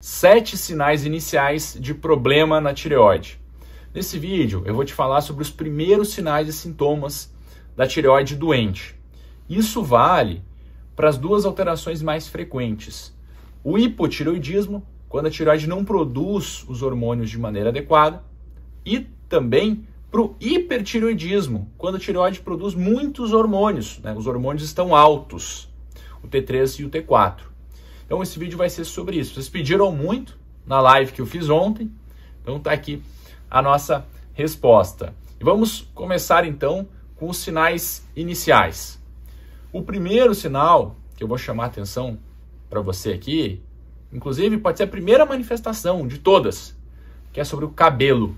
Sete sinais iniciais de problema na tireoide. Nesse vídeo eu vou te falar sobre os primeiros sinais e sintomas da tireoide doente. Isso vale para as duas alterações mais frequentes: o hipotireoidismo, quando a tireoide não produz os hormônios de maneira adequada, e também para o hipertireoidismo, quando a tireoide produz muitos hormônios, né? os hormônios estão altos, o T3 e o T4. Então esse vídeo vai ser sobre isso. Vocês pediram muito na live que eu fiz ontem, então está aqui a nossa resposta. E vamos começar então com os sinais iniciais. O primeiro sinal que eu vou chamar a atenção para você aqui, inclusive pode ser a primeira manifestação de todas, que é sobre o cabelo.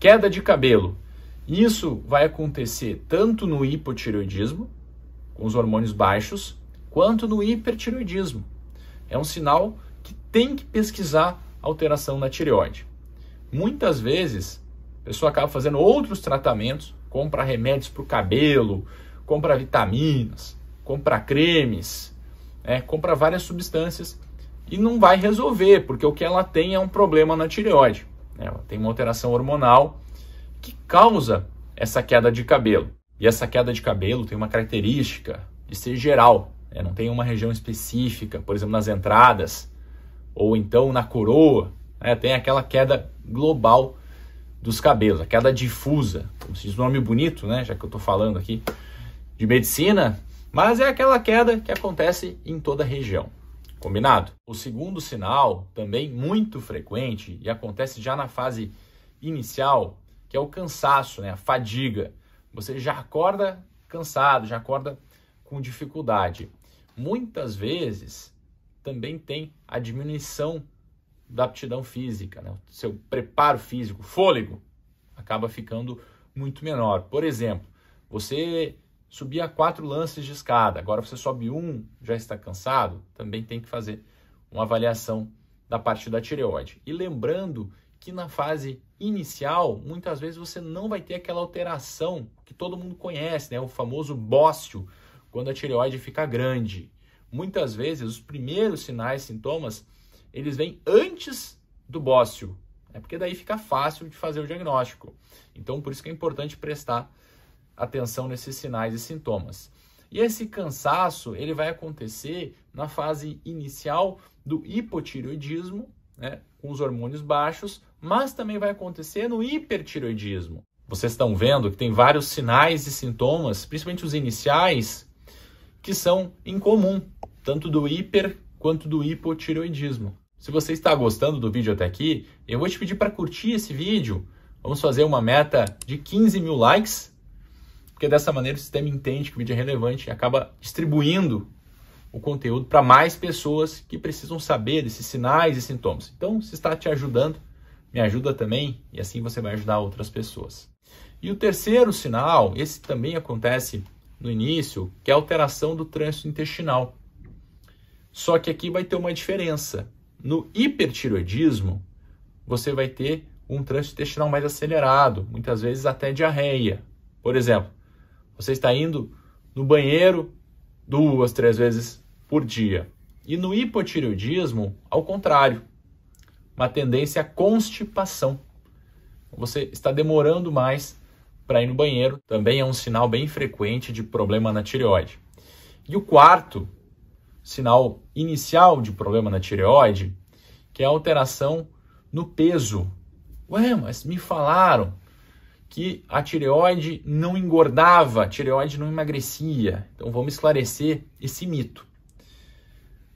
Queda de cabelo. Isso vai acontecer tanto no hipotireoidismo, com os hormônios baixos, quanto no hipertireoidismo. É um sinal que tem que pesquisar alteração na tireoide. Muitas vezes, a pessoa acaba fazendo outros tratamentos, compra remédios para o cabelo, compra vitaminas, compra cremes, né? compra várias substâncias e não vai resolver, porque o que ela tem é um problema na tireoide. Ela tem uma alteração hormonal que causa essa queda de cabelo. E essa queda de cabelo tem uma característica de ser geral, é, não tem uma região específica, por exemplo, nas entradas, ou então na coroa. Né? Tem aquela queda global dos cabelos, a queda difusa. Como se diz um nome bonito, né? Já que eu estou falando aqui de medicina, mas é aquela queda que acontece em toda a região. Combinado? O segundo sinal, também muito frequente e acontece já na fase inicial, que é o cansaço, né? a fadiga. Você já acorda cansado, já acorda com dificuldade muitas vezes também tem a diminuição da aptidão física, né? seu preparo físico, fôlego, acaba ficando muito menor. Por exemplo, você subia quatro lances de escada, agora você sobe um, já está cansado, também tem que fazer uma avaliação da parte da tireoide. E lembrando que na fase inicial, muitas vezes você não vai ter aquela alteração que todo mundo conhece, né? o famoso bócio, quando a tireoide fica grande. Muitas vezes, os primeiros sinais, sintomas, eles vêm antes do bócio, é porque daí fica fácil de fazer o diagnóstico. Então, por isso que é importante prestar atenção nesses sinais e sintomas. E esse cansaço ele vai acontecer na fase inicial do hipotireoidismo, né, com os hormônios baixos, mas também vai acontecer no hipertireoidismo. Vocês estão vendo que tem vários sinais e sintomas, principalmente os iniciais, que são em comum tanto do hiper quanto do hipotiroidismo. Se você está gostando do vídeo até aqui, eu vou te pedir para curtir esse vídeo. Vamos fazer uma meta de 15 mil likes, porque dessa maneira o sistema entende que o vídeo é relevante e acaba distribuindo o conteúdo para mais pessoas que precisam saber desses sinais e sintomas. Então, se está te ajudando, me ajuda também e assim você vai ajudar outras pessoas. E o terceiro sinal, esse também acontece no início, que é a alteração do trânsito intestinal. Só que aqui vai ter uma diferença. No hipertiroidismo, você vai ter um trânsito intestinal mais acelerado, muitas vezes até diarreia. Por exemplo, você está indo no banheiro duas, três vezes por dia. E no hipotireoidismo, ao contrário, uma tendência à constipação. Você está demorando mais para ir no banheiro, também é um sinal bem frequente de problema na tireoide. E o quarto sinal inicial de problema na tireoide, que é a alteração no peso. Ué, mas me falaram que a tireoide não engordava, a tireoide não emagrecia. Então vamos esclarecer esse mito.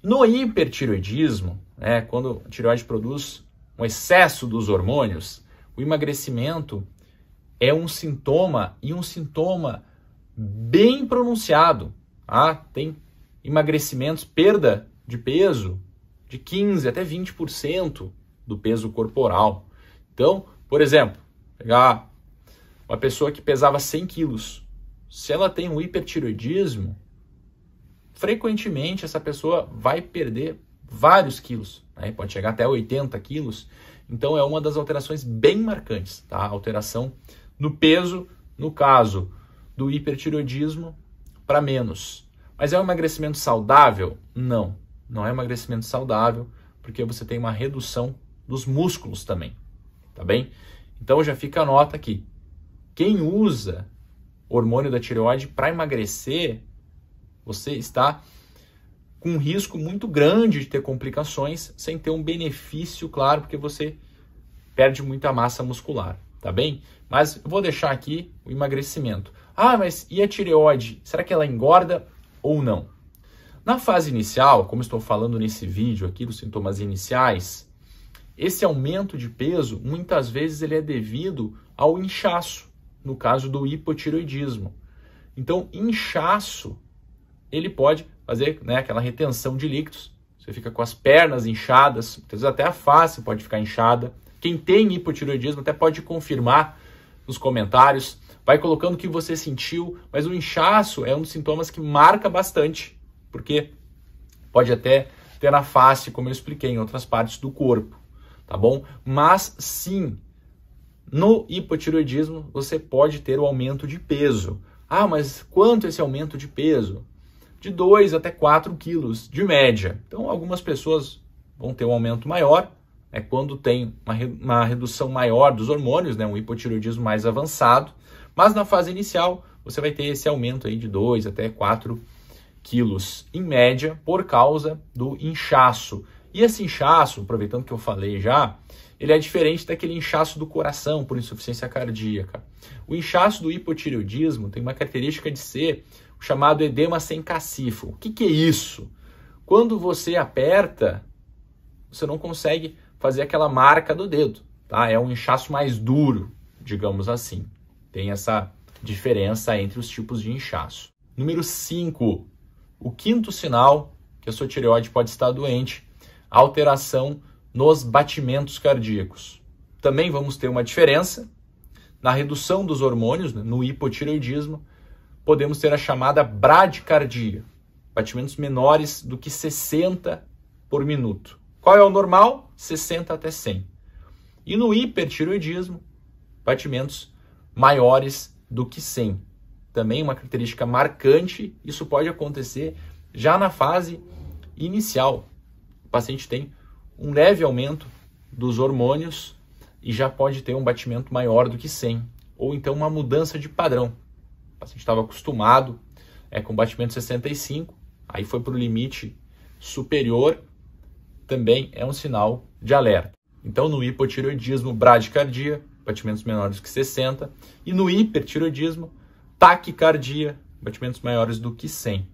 No hipertireoidismo, né, quando a tireoide produz um excesso dos hormônios, o emagrecimento é um sintoma e um sintoma bem pronunciado. Ah, tem emagrecimentos, perda de peso de 15 até 20% do peso corporal. Então, por exemplo, pegar uma pessoa que pesava 100 quilos, se ela tem um hipertiroidismo, frequentemente essa pessoa vai perder vários quilos, né? pode chegar até 80 quilos. Então é uma das alterações bem marcantes, tá? A alteração no peso, no caso do hipertiroidismo, para menos. Mas é um emagrecimento saudável? Não, não é um emagrecimento saudável, porque você tem uma redução dos músculos também, tá bem? Então já fica a nota aqui. Quem usa hormônio da tireoide para emagrecer, você está com um risco muito grande de ter complicações sem ter um benefício claro, porque você perde muita massa muscular tá bem? Mas eu vou deixar aqui o emagrecimento. Ah, mas e a tireoide? Será que ela engorda ou não? Na fase inicial, como estou falando nesse vídeo aqui dos sintomas iniciais, esse aumento de peso muitas vezes ele é devido ao inchaço, no caso do hipotiroidismo. Então, inchaço ele pode fazer né, aquela retenção de líquidos. Você fica com as pernas inchadas, às vezes até a face pode ficar inchada. Quem tem hipotiroidismo até pode confirmar nos comentários. Vai colocando o que você sentiu, mas o inchaço é um dos sintomas que marca bastante, porque pode até ter na face, como eu expliquei, em outras partes do corpo, tá bom? Mas sim, no hipotiroidismo você pode ter o aumento de peso. Ah, mas quanto esse aumento de peso? De 2 até 4 quilos de média. Então, algumas pessoas vão ter um aumento maior, é quando tem uma, uma redução maior dos hormônios, né, um hipotiroidismo mais avançado, mas na fase inicial você vai ter esse aumento aí de 2 até 4 quilos em média por causa do inchaço. E esse inchaço, aproveitando que eu falei já, ele é diferente daquele inchaço do coração por insuficiência cardíaca. O inchaço do hipotireoidismo tem uma característica de ser o chamado edema sem cacifo. O que, que é isso? Quando você aperta, você não consegue fazer aquela marca do dedo, tá? É um inchaço mais duro, digamos assim. Tem essa diferença entre os tipos de inchaço. Número 5, o quinto sinal que a sua tireoide pode estar doente, alteração nos batimentos cardíacos. Também vamos ter uma diferença na redução dos hormônios, né, no hipotireoidismo, podemos ter a chamada bradicardia, batimentos menores do que 60 por minuto. Qual é o normal? 60 até 100. E no hipertiroidismo, batimentos maiores do que 100. Também uma característica marcante, isso pode acontecer já na fase inicial. O paciente tem um leve aumento dos hormônios e já pode ter um batimento maior do que 100, ou então uma mudança de padrão. O paciente estava acostumado é, com batimento 65, aí foi para o limite superior também é um sinal de alerta. Então, no hipotireoidismo, bradicardia, batimentos menores que 60, e no hipertireoidismo, taquicardia, batimentos maiores do que 100.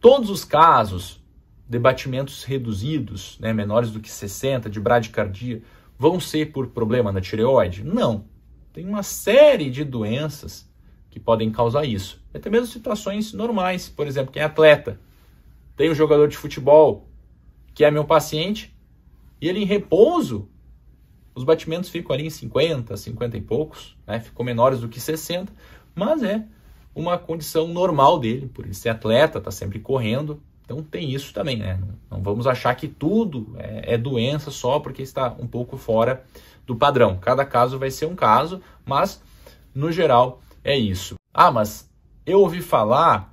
Todos os casos de batimentos reduzidos, né, menores do que 60, de bradicardia, vão ser por problema na tireoide? Não. Tem uma série de doenças que podem causar isso. Até mesmo situações normais, por exemplo, quem é atleta, tem um jogador de futebol que é meu paciente, e ele em repouso, os batimentos ficam ali em 50, 50 e poucos, né? ficou menores do que 60, mas é uma condição normal dele, por ele ser atleta, está sempre correndo, então tem isso também, né? Não vamos achar que tudo é, é, doença só porque está um pouco fora do padrão. Cada caso vai ser um caso, mas no geral é isso. Ah, mas eu ouvi falar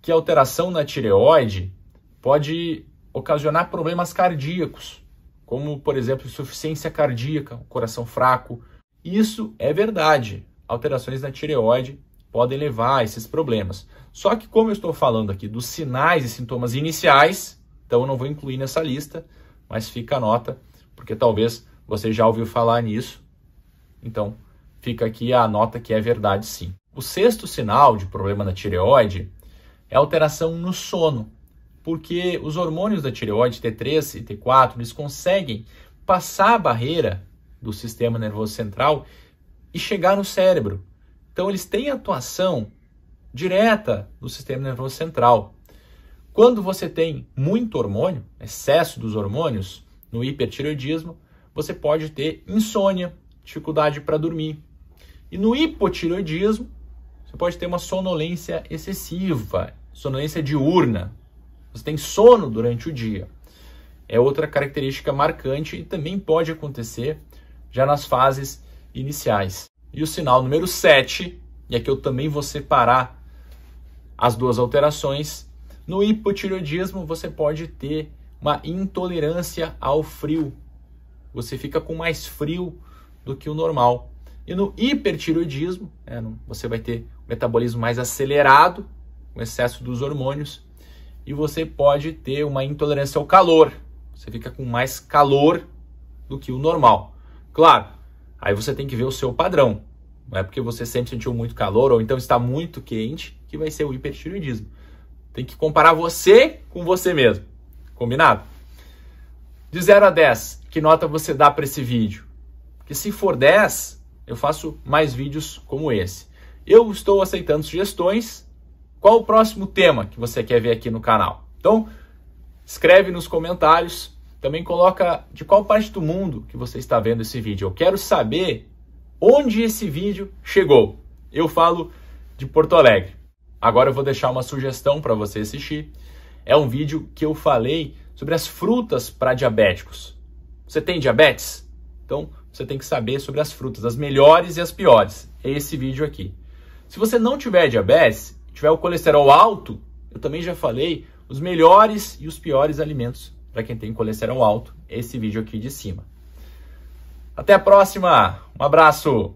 que alteração na tireoide pode ocasionar problemas cardíacos, como, por exemplo, insuficiência cardíaca, coração fraco. Isso é verdade. Alterações na tireoide podem levar a esses problemas. Só que, como eu estou falando aqui dos sinais e sintomas iniciais, então eu não vou incluir nessa lista, mas fica a nota, porque talvez você já ouviu falar nisso. Então, fica aqui a nota que é verdade, sim. O sexto sinal de problema na tireoide é alteração no sono porque os hormônios da tireoide T3 e T4 eles conseguem passar a barreira do sistema nervoso central e chegar no cérebro. Então eles têm atuação direta no sistema nervoso central. Quando você tem muito hormônio, excesso dos hormônios no hipertireoidismo, você pode ter insônia, dificuldade para dormir. E no hipotireoidismo, você pode ter uma sonolência excessiva, sonolência diurna, você tem sono durante o dia. É outra característica marcante e também pode acontecer já nas fases iniciais. E o sinal número 7, e aqui eu também vou separar as duas alterações, no hipotireoidismo você pode ter uma intolerância ao frio. Você fica com mais frio do que o normal. E no hipertiroidismo, é, você vai ter um metabolismo mais acelerado, com um excesso dos hormônios, e você pode ter uma intolerância ao calor. Você fica com mais calor do que o normal. Claro, aí você tem que ver o seu padrão. Não é porque você sempre sentiu muito calor ou então está muito quente que vai ser o hipertiroidismo. Tem que comparar você com você mesmo. Combinado? De 0 a 10, que nota você dá para esse vídeo? Porque se for 10, eu faço mais vídeos como esse. Eu estou aceitando sugestões qual o próximo tema que você quer ver aqui no canal? Então, escreve nos comentários. Também coloca de qual parte do mundo que você está vendo esse vídeo. Eu quero saber onde esse vídeo chegou. Eu falo de Porto Alegre. Agora eu vou deixar uma sugestão para você assistir. É um vídeo que eu falei sobre as frutas para diabéticos. Você tem diabetes? Então você tem que saber sobre as frutas, as melhores e as piores. É esse vídeo aqui. Se você não tiver diabetes, tiver o colesterol alto, eu também já falei os melhores e os piores alimentos para quem tem colesterol alto, esse vídeo aqui de cima. Até a próxima, um abraço!